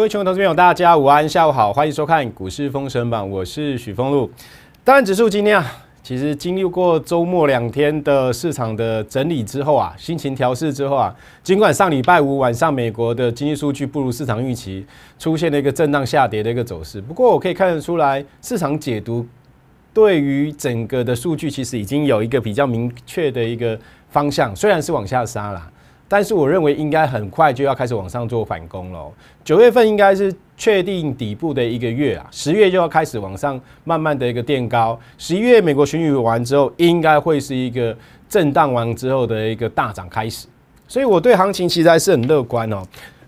各位听众、同志、朋友，大家午安、下午好，欢迎收看《股市封神榜》，我是许峰路。当然，指数今天啊，其实经历过周末两天的市场的整理之后啊，心情调试之后啊，尽管上礼拜五晚上美国的经济数据不如市场预期，出现了一个震荡下跌的一个走势。不过，我可以看得出来，市场解读对于整个的数据，其实已经有一个比较明确的一个方向，虽然是往下杀啦。但是我认为应该很快就要开始往上做反攻了。九月份应该是确定底部的一个月啊，十月就要开始往上慢慢的一个垫高，十一月美国巡演完之后，应该会是一个震荡完之后的一个大涨开始。所以我对行情其实还是很乐观哦。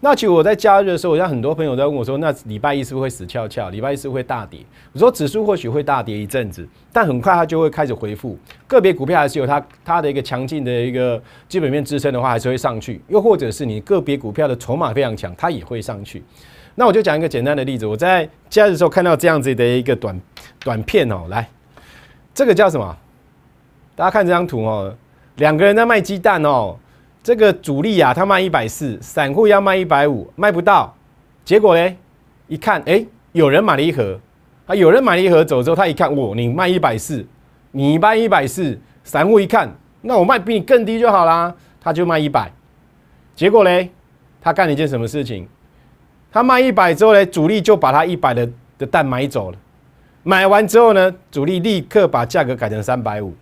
那其实我在加热的时候，我像很多朋友在问我说：“那礼拜一是不是会死翘翘？礼拜一是不是会大跌？”我说：“指数或许会大跌一阵子，但很快它就会开始恢复。个别股票还是有它它的一个强劲的一个基本面支撑的话，还是会上去。又或者是你个别股票的筹码非常强，它也会上去。”那我就讲一个简单的例子。我在加热的时候看到这样子的一个短短片哦，来，这个叫什么？大家看这张图哦，两个人在卖鸡蛋哦。这个主力啊，他卖一百四，散户要卖一百五，卖不到。结果呢，一看，哎，有人买了一盒，啊，有人买了一盒走之后，他一看，我你卖一百四，你卖一百四，散户一看，那我卖比你更低就好啦，他就卖一百。结果嘞，他干了一件什么事情？他卖一百之后嘞，主力就把他一百的的蛋买走了。买完之后呢，主力立刻把价格改成三百五。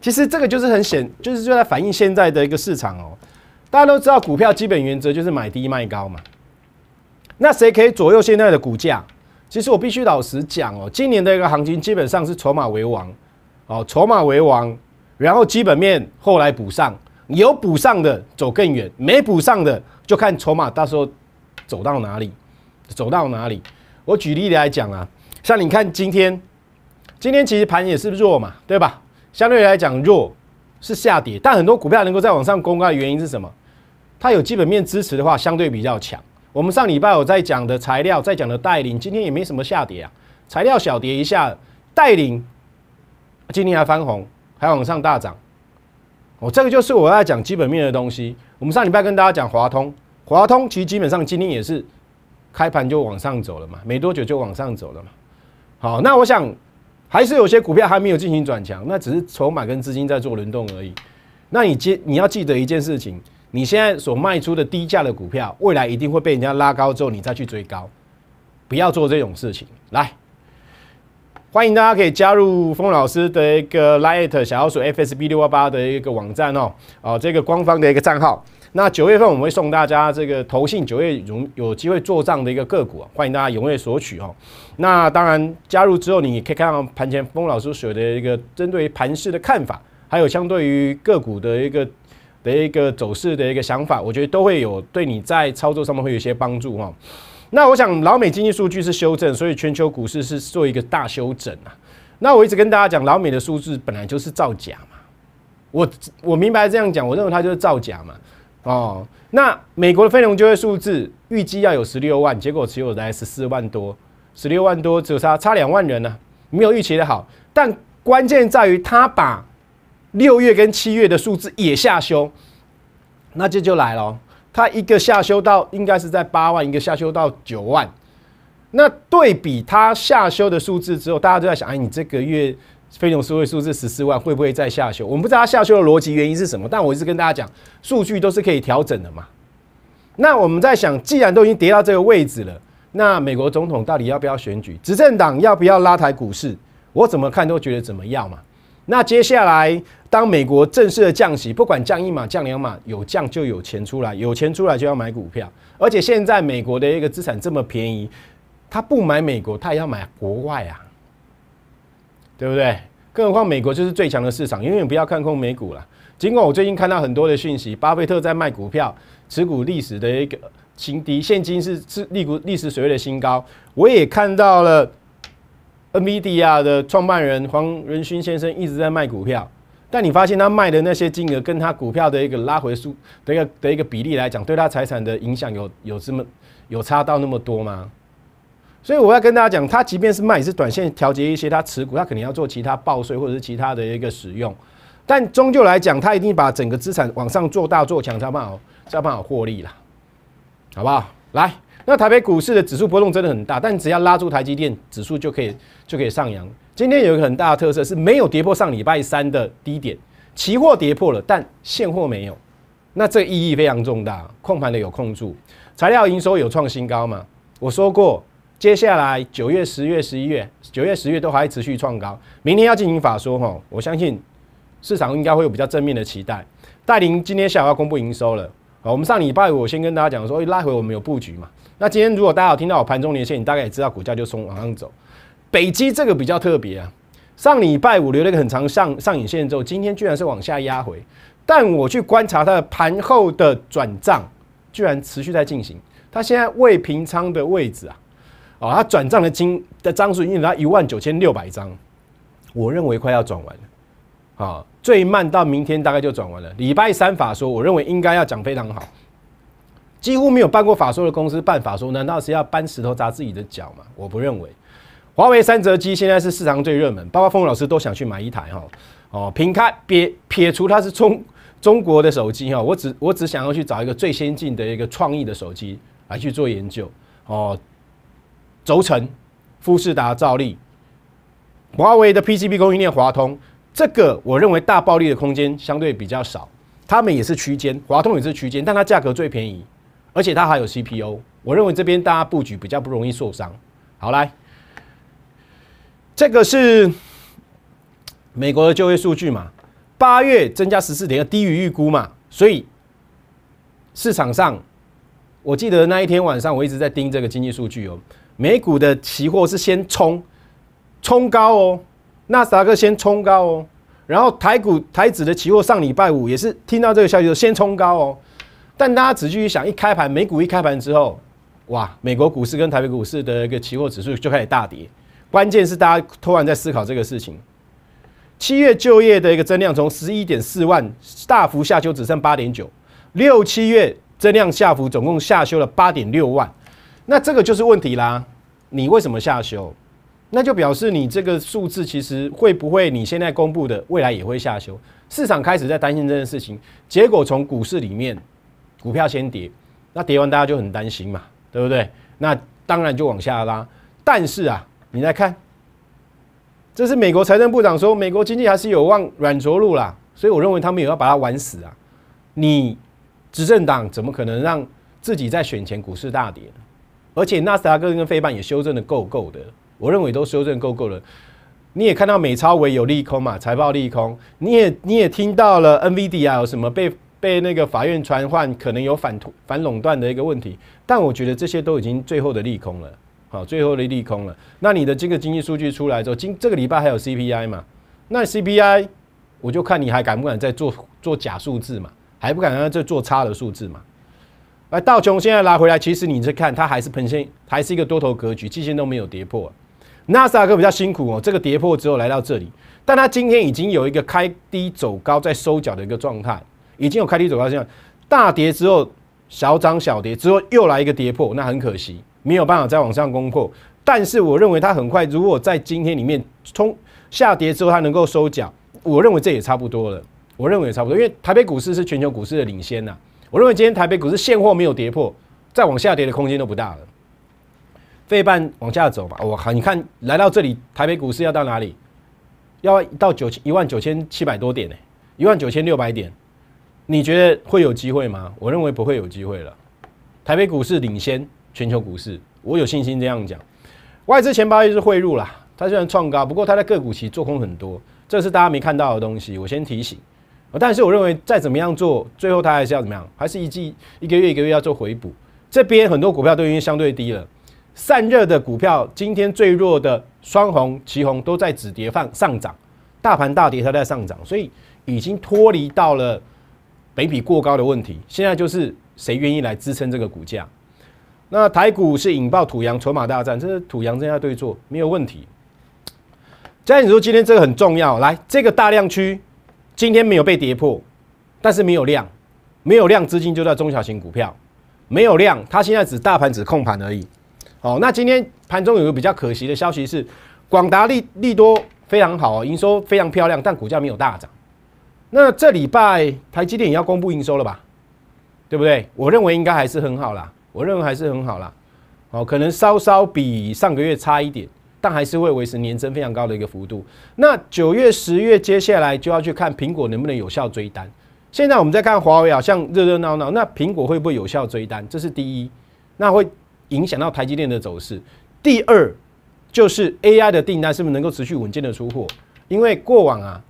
其实这个就是很显，就是就在反映现在的一个市场哦。大家都知道股票基本原则就是买低卖高嘛。那谁可以左右现在的股价？其实我必须老实讲哦，今年的一个行情基本上是筹码为王哦，筹码为王，然后基本面后来补上，有补上的走更远，没补上的就看筹码到时候走到哪里，走到哪里。我举例来讲啊，像你看今天，今天其实盘也是弱嘛，对吧？相对来讲弱是下跌，但很多股票能够在往上攻高的原因是什么？它有基本面支持的话，相对比较强。我们上礼拜有在讲的材料，在讲的带领，今天也没什么下跌啊，材料小跌一下，带领今天还翻红，还往上大涨。哦，这个就是我要讲基本面的东西。我们上礼拜跟大家讲华通，华通其实基本上今天也是开盘就往上走了嘛，没多久就往上走了嘛。好，那我想。还是有些股票还没有进行转强，那只是筹码跟资金在做轮动而已。那你接你要记得一件事情：你现在所卖出的低价的股票，未来一定会被人家拉高之后，你再去追高，不要做这种事情。来，欢迎大家可以加入峰老师的一个 l i t 小老鼠 FSB 六八八的一个网站哦，哦，这个官方的一个账号。那九月份我们会送大家这个投信九月有有机会做账的一个个股啊，欢迎大家踊跃索取哦。那当然加入之后，你可以看到盘前峰老师所的一个针对盘市的看法，还有相对于个股的一个的一个走势的一个想法，我觉得都会有对你在操作上面会有一些帮助哈。那我想老美经济数据是修正，所以全球股市是做一个大修整啊。那我一直跟大家讲，老美的数字本来就是造假嘛，我我明白这样讲，我认为它就是造假嘛。哦，那美国的非农就业数字预计要有十六万，结果只有来十四万多，十六万多，只有差差两万人呢，没有预期的好。但关键在于他把六月跟七月的数字也下修，那这就来了，他一个下修到应该是在八万，一个下修到九万。那对比他下修的数字之后，大家都在想，哎，你这个月。非农失位数字十四万会不会再下修？我们不知道它下修的逻辑原因是什么，但我一直跟大家讲，数据都是可以调整的嘛。那我们在想，既然都已经跌到这个位置了，那美国总统到底要不要选举？执政党要不要拉抬股市？我怎么看都觉得怎么样嘛。那接下来，当美国正式的降息，不管降一码、降两码，有降就有钱出来，有钱出来就要买股票。而且现在美国的一个资产这么便宜，他不买美国，他也要买国外啊。对不对？更何况美国就是最强的市场，永远不要看空美股了。尽管我最近看到很多的讯息，巴菲特在卖股票，持股历史的一个情敌，现金是是历股历史水谓的新高。我也看到了，NVIDIA 的创办人黄仁勋先生一直在卖股票，但你发现他卖的那些金额，跟他股票的一个拉回数的一个的一个比例来讲，对他财产的影响有有这么有差到那么多吗？所以我要跟大家讲，它即便是卖，也是短线调节一些，它持股，它肯定要做其他报税或者是其他的一个使用。但终究来讲，它一定把整个资产往上做大做强，才办好，才办好获利啦，好不好？来，那台北股市的指数波动真的很大，但只要拉住台积电指数就可以就可以上扬。今天有一个很大的特色是没有跌破上礼拜三的低点，期货跌破了，但现货没有，那这意义非常重大。控盘的有控住，材料营收有创新高嘛？我说过。接下来九月、十月、十一月，九月、十月都还持续创高。明天要进行法说哈，我相信市场应该会有比较正面的期待。戴林今天下午要公布营收了，好，我们上礼拜五我先跟大家讲说，拉回我们有布局嘛。那今天如果大家有听到我盘中连线，你大概也知道股价就从往上走。北极这个比较特别啊，上礼拜五留了一个很长上上影线之后，今天居然是往下压回。但我去观察它的盘后的转账，居然持续在进行。它现在未平仓的位置啊。哦，他转账的金的张数，因为他一万九千六百张，我认为快要转完了。啊，最慢到明天大概就转完了。礼拜三法说，我认为应该要讲非常好，几乎没有办过法说的公司办法说，难道是要搬石头砸自己的脚吗？我不认为。华为三折机现在是市场最热门，包括凤老师都想去买一台哈。哦，撇开撇撇除它是中中国的手机哈，我只我只想要去找一个最先进的一个创意的手机来去做研究哦。轴承、富士达、兆利、华为的 PCB 供应链华通，这个我认为大暴利的空间相对比较少。他们也是区间，华通也是区间，但它价格最便宜，而且它还有 CPU。我认为这边大家布局比较不容易受伤。好来，这个是美国的就业数据嘛？八月增加十四点，要低于预估嘛？所以市场上，我记得那一天晚上我一直在盯这个经济数据哦。美股的期货是先冲冲高哦，纳斯达克先冲高哦，然后台股台指的期货上礼拜五也是听到这个消息就先冲高哦，但大家仔细去想，一开盘美股一开盘之后，哇，美国股市跟台北股市的一个期货指数就开始大跌，关键是大家突然在思考这个事情，七月就业的一个增量从十一点四万大幅下修只剩八点九，六七月增量下幅总共下修了八点六万。那这个就是问题啦，你为什么下修？那就表示你这个数字其实会不会你现在公布的未来也会下修？市场开始在担心这件事情，结果从股市里面股票先跌，那跌完大家就很担心嘛，对不对？那当然就往下拉。但是啊，你再看，这是美国财政部长说，美国经济还是有望软着陆啦，所以我认为他们也要把它玩死啊。你执政党怎么可能让自己在选前股市大跌？而且纳斯达克跟非伴也修正的够够的，我认为都修正够够了。你也看到美超唯有利空嘛，财报利空，你也你也听到了 n v d 有什么被被那个法院传唤，可能有反反垄断的一个问题。但我觉得这些都已经最后的利空了，好，最后的利空了。那你的这个经济数据出来之后，今这个礼拜还有 CPI 嘛？那 CPI 我就看你还敢不敢再做做假数字嘛？还不敢在这做差的数字嘛？而道琼现在拉回来，其实你在看它还是呈现还是一个多头格局，季线都没有跌破。纳斯达克比较辛苦哦，这个跌破之后来到这里，但它今天已经有一个开低走高在收脚的一个状态，已经有开低走高现象。大跌之后，小涨小跌之后又来一个跌破，那很可惜，没有办法再往上攻破。但是我认为它很快，如果在今天里面冲下跌之后它能够收脚，我认为这也差不多了。我认为也差不多，因为台北股市是全球股市的领先呐。我认为今天台北股市现货没有跌破，再往下跌的空间都不大了。这一半往下走吧。我，靠，你看来到这里，台北股市要到哪里？要到九千一万九千七百多点呢，一万九千六百点。你觉得会有机会吗？我认为不会有机会了。台北股市领先全球股市，我有信心这样讲。外资前八月是汇入了，它虽然创高，不过它在个股其实做空很多，这是大家没看到的东西，我先提醒。但是我认为再怎么样做，最后它还是要怎么样，还是一季一个月一个月要做回补。这边很多股票都已经相对低了，散热的股票今天最弱的双红、旗红都在止跌放上涨，大盘大跌它在上涨，所以已经脱离到了北比过高的问题。现在就是谁愿意来支撑这个股价？那台股是引爆土洋筹码大战，这是土洋正在对坐没有问题。嘉颖说今天这个很重要，来这个大量区。今天没有被跌破，但是没有量，没有量资金就在中小型股票，没有量，它现在只大盘只控盘而已。好，那今天盘中有个比较可惜的消息是，广达利利多非常好啊，营收非常漂亮，但股价没有大涨。那这礼拜台积电也要公布营收了吧？对不对？我认为应该还是很好啦，我认为还是很好啦。哦，可能稍稍比上个月差一点。但还是会维持年增非常高的一个幅度。那九月、十月接下来就要去看苹果能不能有效追单。现在我们再看华为好像热热闹闹，那苹果会不会有效追单？这是第一，那会影响到台积电的走势。第二，就是 AI 的订单是不是能够持续稳健的出货？因为过往啊，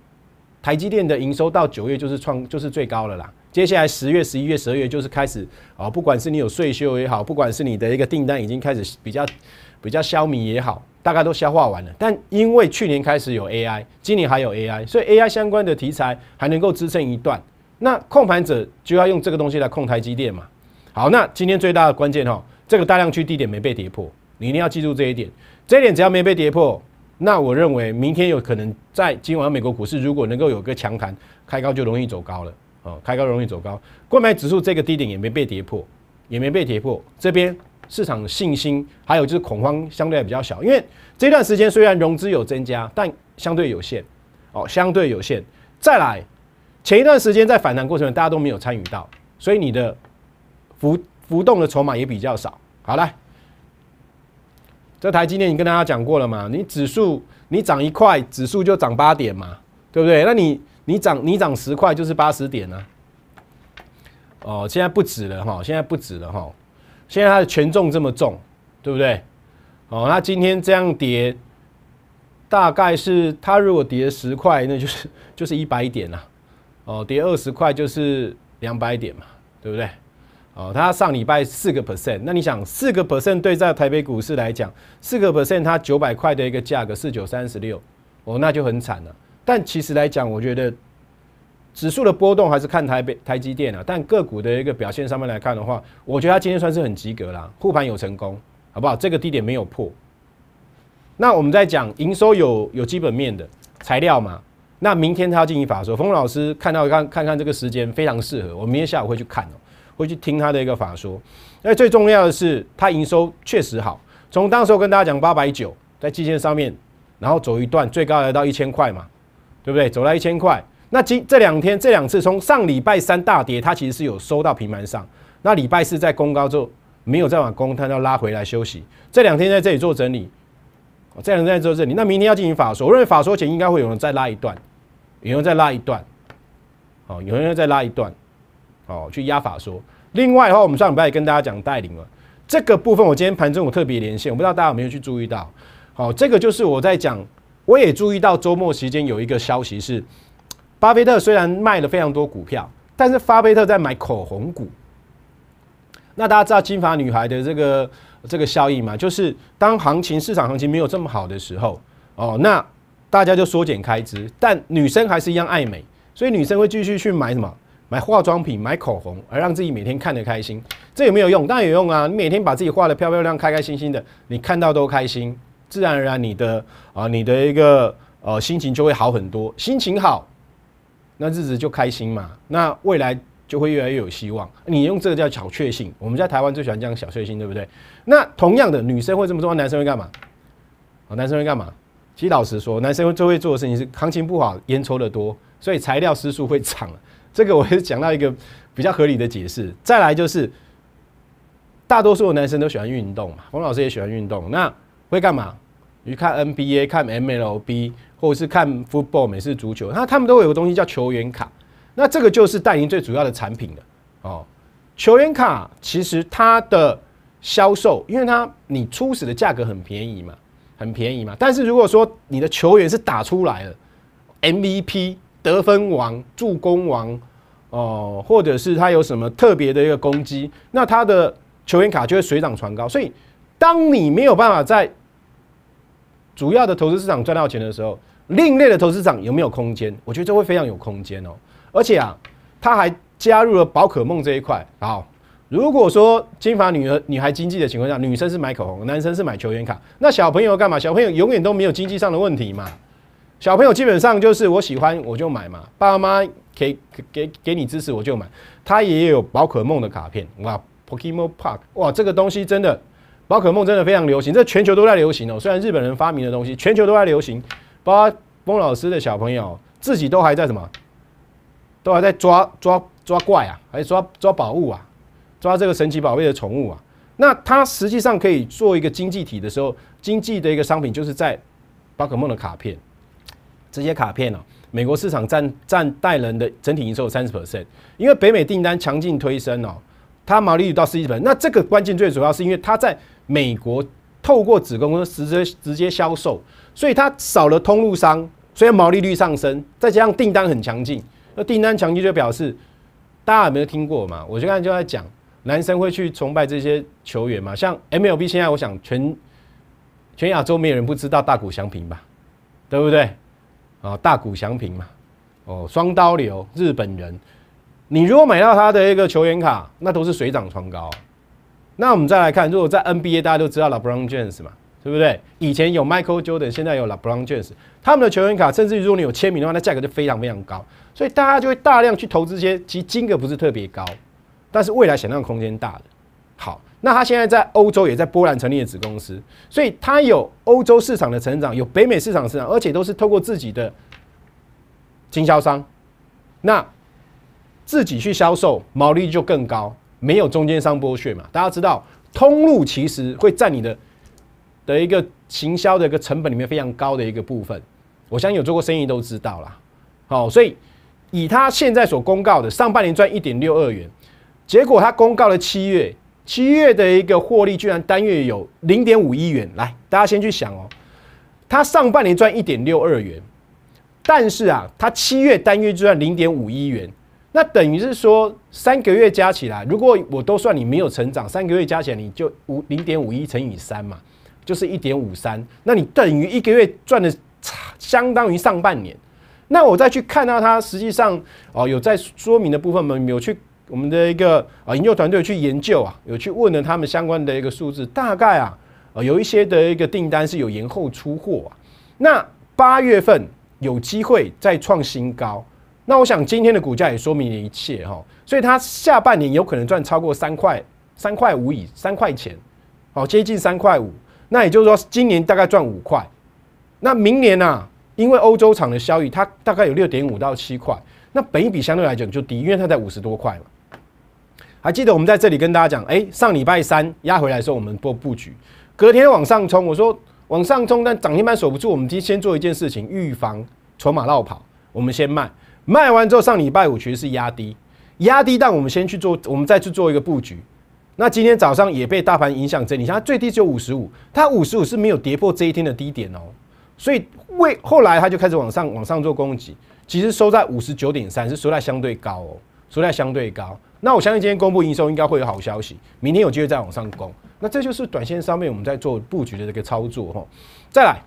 台积电的营收到九月就是创就是最高了啦。接下来十月、十一月、十二月就是开始啊，不管是你有税修也好，不管是你的一个订单已经开始比较比较消弭也好。大概都消化完了，但因为去年开始有 AI，今年还有 AI，所以 AI 相关的题材还能够支撑一段。那控盘者就要用这个东西来控台积电嘛？好，那今天最大的关键哦，这个大量区低点没被跌破，你一定要记住这一点。这一点只要没被跌破，那我认为明天有可能在今晚美国股市如果能够有个强弹，开高就容易走高了哦，开高容易走高。冠卖指数这个低点也没被跌破，也没被跌破，这边。市场信心，还有就是恐慌相对比较小，因为这段时间虽然融资有增加，但相对有限，哦，相对有限。再来，前一段时间在反弹过程中，大家都没有参与到，所以你的浮浮动的筹码也比较少。好来，这台积电你跟大家讲过了嘛？你指数你涨一块，指数就涨八点嘛，对不对？那你你涨你涨十块就是八十点呢。哦，现在不止了哈，现在不止了哈。现在它的权重这么重，对不对？哦，那今天这样跌，大概是它如果跌十块，那就是 就是一百点啦。哦，跌二十块就是两百点嘛，对不对？哦，它上礼拜四个 percent，那你想四个 percent 对在台北股市来讲，四个 percent 它九百块的一个价格四九三十六，哦，那就很惨了。但其实来讲，我觉得。指数的波动还是看台北台积电啊，但个股的一个表现上面来看的话，我觉得它今天算是很及格啦，护盘有成功，好不好？这个低点没有破。那我们在讲营收有有基本面的材料嘛？那明天他要进行法说，冯老师看到看看看这个时间非常适合，我明天下午会去看哦，会去听他的一个法说。那最重要的是，他营收确实好，从当时我跟大家讲八百九在季线上面，然后走一段最高来到一千块嘛，对不对？走到一千块。那今这两天这两次，从上礼拜三大跌，它其实是有收到平盘上。那礼拜四在攻高之后，没有再往攻，它要拉回来休息。这两天在这里做整理，这两天在做整理。那明天要进行法说，我认为法说前应该会有人再拉一段，有人再拉一段，哦，有人要再拉一段，哦，去压法说。另外的话，我们上礼拜也跟大家讲带领了这个部分，我今天盘中我特别连线，我不知道大家有没有去注意到，好，这个就是我在讲，我也注意到周末时间有一个消息是。巴菲特虽然卖了非常多股票，但是巴菲特在买口红股。那大家知道金发女孩的这个这个效应嘛？就是当行情市场行情没有这么好的时候，哦，那大家就缩减开支，但女生还是一样爱美，所以女生会继续去买什么？买化妆品，买口红，而让自己每天看得开心。这有没有用？当然有用啊！你每天把自己画得漂漂亮，开开心心的，你看到都开心，自然而然你的啊你的一个呃心情就会好很多，心情好。那日子就开心嘛，那未来就会越来越有希望。你用这个叫小确幸，我们在台湾最喜欢这样小确幸，对不对？那同样的，女生会这么做，男生会干嘛？男生会干嘛？其实老实说，男生最会做的事情是行情不好，烟抽的多，所以材料失数会涨这个我也讲到一个比较合理的解释。再来就是，大多数的男生都喜欢运动嘛，冯老师也喜欢运动，那会干嘛？你看 NBA，看 MLB。或者是看 football，每次足球，那他们都有个东西叫球员卡，那这个就是代名最主要的产品了哦。球员卡其实它的销售，因为它你初始的价格很便宜嘛，很便宜嘛。但是如果说你的球员是打出来了，MVP 得分王、助攻王哦，或者是他有什么特别的一个攻击，那他的球员卡就会水涨船高。所以当你没有办法在主要的投资市场赚到钱的时候，另类的投资市场有没有空间？我觉得这会非常有空间哦。而且啊，他还加入了宝可梦这一块。好，如果说金发女儿、女孩经济的情况下，女生是买口红，男生是买球员卡，那小朋友干嘛？小朋友永远都没有经济上的问题嘛。小朋友基本上就是我喜欢我就买嘛，爸妈给给给你支持我就买。他也有宝可梦的卡片，哇 p o k e m o n Park，哇，这个东西真的。宝可梦真的非常流行，这全球都在流行哦。虽然日本人发明的东西，全球都在流行。包括孟老师的小朋友自己都还在什么？都还在抓抓抓怪啊，还抓抓宝物啊，抓这个神奇宝贝的宠物啊。那它实际上可以做一个经济体的时候，经济的一个商品就是在宝可梦的卡片。这些卡片呢，美国市场占占代人的整体营收三十 percent，因为北美订单强劲推升哦，它毛利率到四十 p 那这个关键最主要是因为它在。美国透过子公司直接直接销售，所以它少了通路商，所然毛利率上升，再加上订单很强劲，那订单强劲就表示大家有没有听过嘛？我就刚才就在讲，男生会去崇拜这些球员嘛？像 MLB 现在我想全全亚洲没有人不知道大谷翔平吧，对不对？啊，大谷翔平嘛，哦，双刀流日本人，你如果买到他的一个球员卡，那都是水涨船高。那我们再来看，如果在 NBA，大家都知道老 Brown Jones 嘛，对不对？以前有 Michael Jordan，现在有老 Brown Jones，他们的球员卡，甚至于如果你有签名的话，那价格就非常非常高，所以大家就会大量去投资些，其实金额不是特别高，但是未来想象空间大的。好，那他现在在欧洲也在波兰成立的子公司，所以他有欧洲市场的成长，有北美市场成长，而且都是透过自己的经销商，那自己去销售，毛利就更高。没有中间商剥削嘛？大家知道，通路其实会占你的的一个行销的一个成本里面非常高的一个部分。我相信有做过生意都知道啦。好，所以以他现在所公告的上半年赚一点六二元，结果他公告了七月，七月的一个获利居然单月有零点五亿元。来，大家先去想哦，他上半年赚一点六二元，但是啊，他七月单月就赚零点五亿元。那等于是说，三个月加起来，如果我都算你没有成长，三个月加起来你就五零点五一乘以三嘛，就是一点五三。那你等于一个月赚的，相当于上半年。那我再去看到它，实际上哦，有在说明的部分吗？有去我们的一个啊研究团队去研究啊，有去问了他们相关的一个数字，大概啊，有一些的一个订单是有延后出货啊。那八月份有机会再创新高。那我想今天的股价也说明了一切哈，所以它下半年有可能赚超过三块、三块五以三块钱，好接近三块五。那也就是说今年大概赚五块，那明年呢？因为欧洲场的效益，它大概有六点五到七块。那北比相对来讲就低，因为它才五十多块嘛。还记得我们在这里跟大家讲，哎，上礼拜三压回来的时候，我们做布局，隔天往上冲，我说往上冲，但涨停板守不住，我们先先做一件事情，预防筹码绕跑，我们先卖。卖完之后，上礼拜五其实是压低，压低，但我们先去做，我们再去做一个布局。那今天早上也被大盘影响，这里它最低只有五十五，它五十五是没有跌破这一天的低点哦，所以为后来它就开始往上往上做攻击，其实收在五十九点三是收在相对高哦，收在相对高。那我相信今天公布营收应该会有好消息，明天有机会再往上攻。那这就是短线上面我们在做布局的这个操作哈。再来，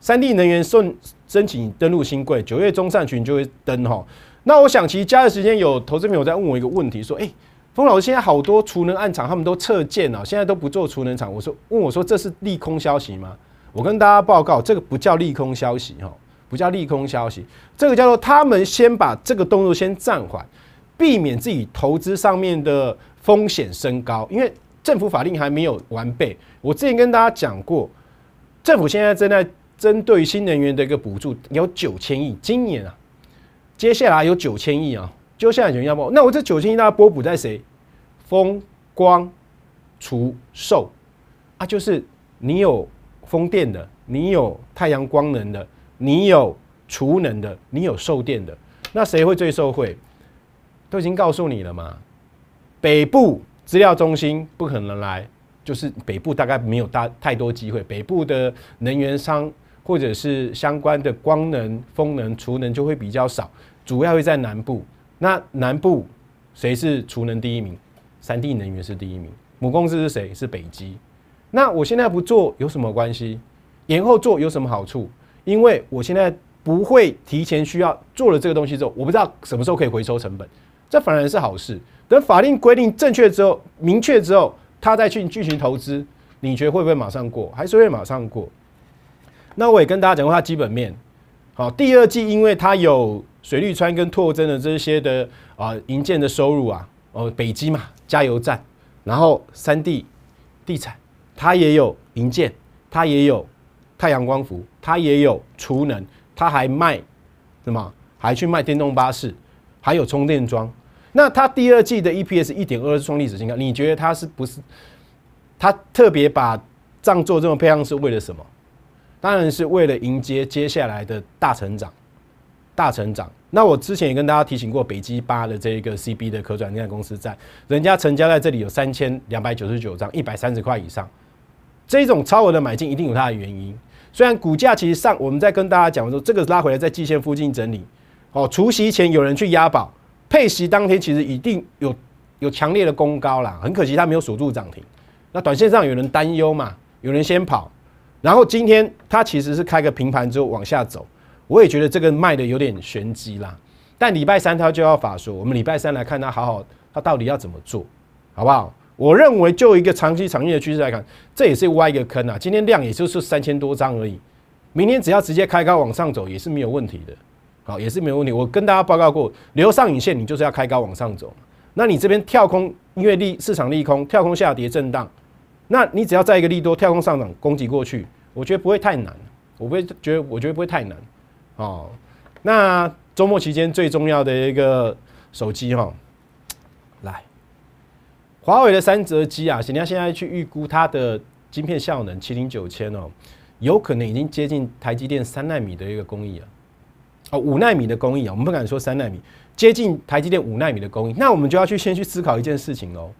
三 D 能源顺。申请登录新贵，九月中上旬就会登哈。那我想，其实加的时间有投资朋友在问我一个问题，说：“哎，风老师，现在好多储能场他们都撤建了，现在都不做储能厂。”我说：“问我说这是利空消息吗？”我跟大家报告，这个不叫利空消息哈，不叫利空消息，这个叫做他们先把这个动作先暂缓，避免自己投资上面的风险升高，因为政府法令还没有完备。我之前跟大家讲过，政府现在正在。针对新能源的一个补助有九千亿，今年啊，接下来有九千亿啊，就像有人要问，那我这九千亿大家波补在谁？风、光、除售啊，就是你有风电的，你有太阳光能的，你有储能的，你有售电的，那谁会最受惠？都已经告诉你了嘛，北部资料中心不可能来，就是北部大概没有大太多机会，北部的能源商。或者是相关的光能、风能、储能就会比较少，主要会在南部。那南部谁是储能第一名？三地能源是第一名。母公司是谁？是北极。那我现在不做有什么关系？延后做有什么好处？因为我现在不会提前需要做了这个东西之后，我不知道什么时候可以回收成本，这反而是好事。等法令规定正确之后、明确之后，他再去进行投资，你觉得会不会马上过？还是会马上过？那我也跟大家讲过它基本面，好，第二季因为它有水利川跟拓增的这些的啊银建的收入啊，哦，北机嘛，加油站，然后三 D 地产，它也有银建，它也有太阳光伏，它也有储能，它还卖什么？还去卖电动巴士，还有充电桩。那它第二季的 EPS 一点二双历史新高，你觉得它是不是？它特别把账做这么漂亮是为了什么？当然是为了迎接接下来的大成长，大成长。那我之前也跟大家提醒过，北基八的这个 CB 的可转债公司债，人家成交在这里有三千两百九十九张，一百三十块以上。这种超额的买进一定有它的原因。虽然股价其实上，我们在跟大家讲说，这个拉回来在季线附近整理。哦，除夕前有人去押宝，配息当天其实一定有有强烈的攻高啦。很可惜它没有锁住涨停。那短线上有人担忧嘛？有人先跑。然后今天它其实是开个平盘之后往下走，我也觉得这个卖的有点玄机啦。但礼拜三它就要发说，我们礼拜三来看它，好好它到底要怎么做，好不好？我认为就一个长期长运的趋势来看，这也是挖一个坑啊。今天量也就是三千多张而已，明天只要直接开高往上走也是没有问题的，好也是没有问题。我跟大家报告过，留上影线你就是要开高往上走，那你这边跳空因为利市场利空，跳空下跌震荡。那你只要在一个利多跳空上涨攻击过去，我觉得不会太难，我不会觉得，我觉得不会太难，哦。那周末期间最重要的一个手机哈，来，华为的三折机啊，你要现在去预估它的晶片效能七零九千哦，有可能已经接近台积电三纳米的一个工艺啊，哦五纳米的工艺啊，我们不敢说三纳米，接近台积电五纳米的工艺，那我们就要去先去思考一件事情喽。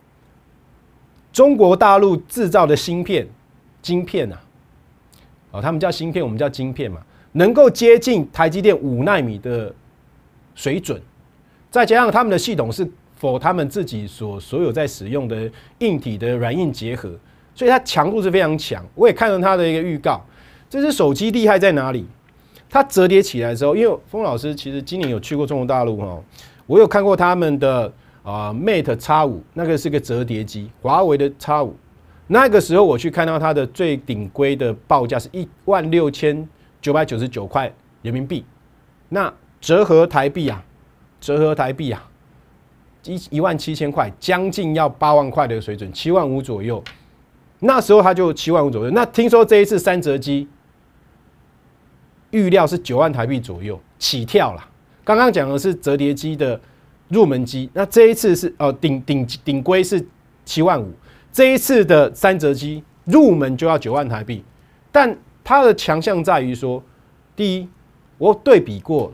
中国大陆制造的芯片、晶片呐，哦，他们叫芯片，我们叫晶片嘛，能够接近台积电五纳米的水准，再加上他们的系统是否他们自己所所有在使用的硬体的软硬结合，所以它强度是非常强。我也看到它的一个预告，这只手机厉害在哪里？它折叠起来的时候，因为峰老师其实今年有去过中国大陆哈，我有看过他们的。啊，Mate X 五那个是个折叠机，华为的 X 五，那个时候我去看到它的最顶规的报价是一万六千九百九十九块人民币，那折合台币啊，折合台币啊，一一万七千块，将近要八万块的水准，七万五左右，那时候它就七万五左右。那听说这一次三折机预料是九万台币左右起跳了，刚刚讲的是折叠机的。入门机，那这一次是哦顶顶顶规是七万五，这一次的三折机入门就要九万台币，但它的强项在于说，第一我对比过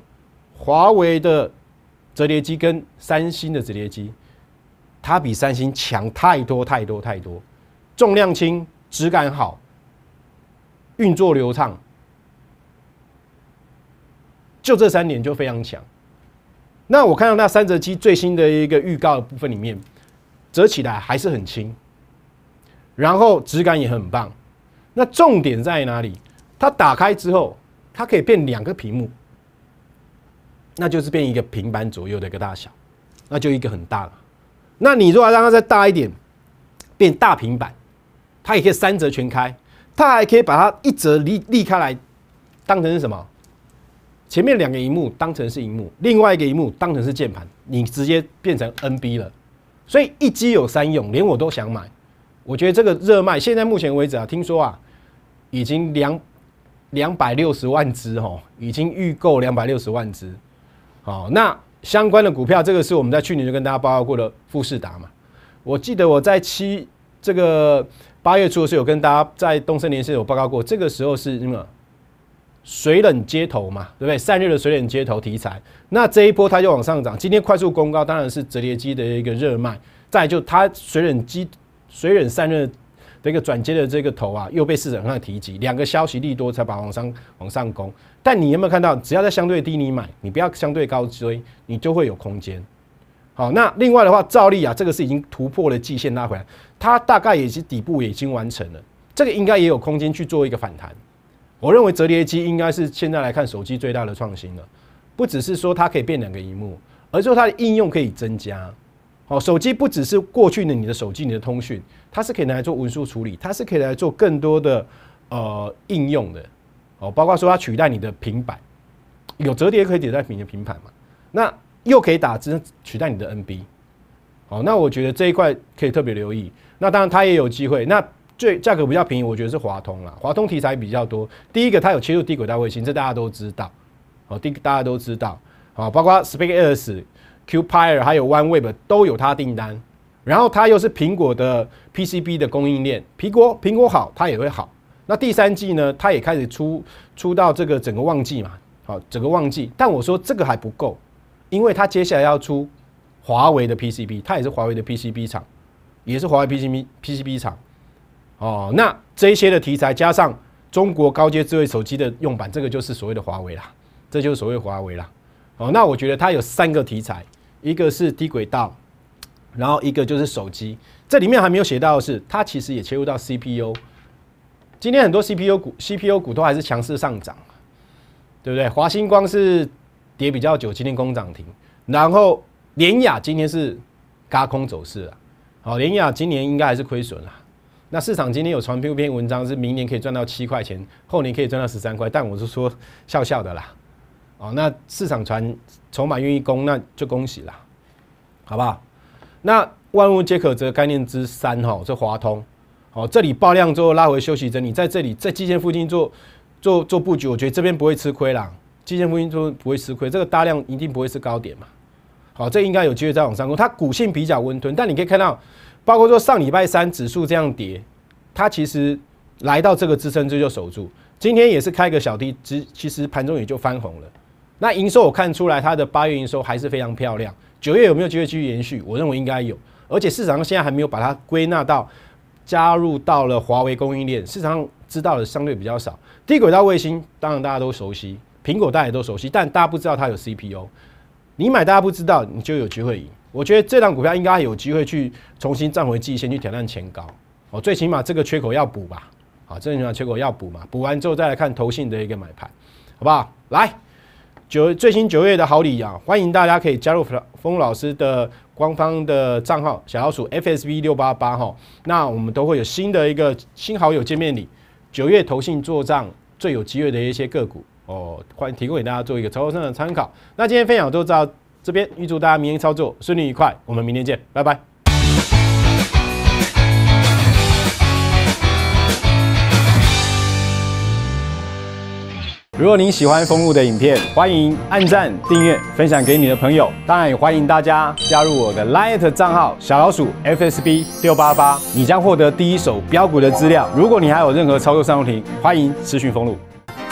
华为的折叠机跟三星的折叠机，它比三星强太多太多太多，重量轻，质感好，运作流畅，就这三点就非常强。那我看到那三折机最新的一个预告的部分里面，折起来还是很轻，然后质感也很棒。那重点在哪里？它打开之后，它可以变两个屏幕，那就是变一个平板左右的一个大小，那就一个很大了。那你如果让它再大一点，变大平板，它也可以三折全开，它还可以把它一折立立开来，当成是什么？前面两个荧幕当成是荧幕，另外一个荧幕当成是键盘，你直接变成 NB 了，所以一机有三用，连我都想买。我觉得这个热卖，现在目前为止啊，听说啊，已经两两百六十万只哦，已经预购两百六十万只。好，那相关的股票，这个是我们在去年就跟大家报告过的富士达嘛。我记得我在七这个八月初的时候，有跟大家在东森连线有报告过，这个时候是那么水冷接头嘛，对不对？散热的水冷接头题材，那这一波它就往上涨。今天快速攻高，当然是折叠机的一个热卖。再就它水冷机、水冷散热的一个转接的这个头啊，又被市场上提及，两个消息力多才把往上往上攻。但你有没有看到，只要在相对低你买，你不要相对高追，你就会有空间。好，那另外的话，照例啊，这个是已经突破了季线拉回来，它大概也是底部已经完成了，这个应该也有空间去做一个反弹。我认为折叠机应该是现在来看手机最大的创新了，不只是说它可以变两个荧幕，而说它的应用可以增加。哦，手机不只是过去的你的手机你的通讯，它是可以拿来做文书处理，它是可以来做更多的呃应用的。哦，包括说它取代你的平板，有折叠可以取代你的平板嘛？那又可以打字取代你的 NB。哦，那我觉得这一块可以特别留意。那当然它也有机会。那最价格比较便宜，我觉得是华通啦。华通题材比较多，第一个它有切入低轨道卫星，这大家都知道，好，第大家都知道，好，包括 SpaceX、QPire 还有 OneWeb 都有它订单。然后它又是苹果的 PCB 的供应链，苹果苹果好，它也会好。那第三季呢，它也开始出出到这个整个旺季嘛，好，整个旺季。但我说这个还不够，因为它接下来要出华为的 PCB，它也是华为的 PCB 厂，也是华为 PCB PCB 厂。哦，那这些的题材加上中国高阶智慧手机的用板，这个就是所谓的华为啦，这就是所谓华为啦。哦，那我觉得它有三个题材，一个是低轨道，然后一个就是手机。这里面还没有写到的是，它其实也切入到 CPU。今天很多 CPU 股，CPU 股都还是强势上涨，对不对？华星光是跌比较久，今天空涨停。然后联雅今天是嘎空走势了，好，联雅今年应该还是亏损了。那市场今天有传一篇文章，是明年可以赚到七块钱，后年可以赚到十三块，但我是说笑笑的啦。哦，那市场传筹码愿意供，那就恭喜啦，好不好？那万物皆可择概念之三哈，这华通。哦，这里爆量之后拉回休息者，你在这里在基建附近做做做布局，我觉得这边不会吃亏啦。基建附近做不会吃亏，这个大量一定不会是高点嘛。好，这应该有机会再往上攻。它股性比较温吞，但你可以看到。包括说上礼拜三指数这样跌，它其实来到这个支撑就就守住。今天也是开个小低，其其实盘中也就翻红了。那营收我看出来，它的八月营收还是非常漂亮。九月有没有机会继续延续？我认为应该有。而且市场上现在还没有把它归纳到加入到了华为供应链，市场上知道的相对比较少。低轨道卫星当然大家都熟悉，苹果大家也都熟悉，但大家不知道它有 CPU。你买大家不知道，你就有机会赢。我觉得这档股票应该有机会去重新站回己先去挑战前高。哦，最起码这个缺口要补吧？好，最起码缺口要补嘛。补完之后再来看投信的一个买盘，好不好？来，九最新九月的好礼啊！欢迎大家可以加入风老师的官方的账号小老鼠 FSV 六八八哈。那我们都会有新的一个新好友见面礼，九月投信做账最有机会的一些个股哦，欢迎提供给大家做一个操作上的参考。那今天分享就到。这边预祝大家明天操作顺利愉快，我们明天见，拜拜。如果您喜欢封路的影片，欢迎按赞、订阅、分享给你的朋友。当然也欢迎大家加入我的 Lite 账号小老鼠 FSB 六八八，你将获得第一手标股的资料。如果你还有任何操作上问题，欢迎私讯封路。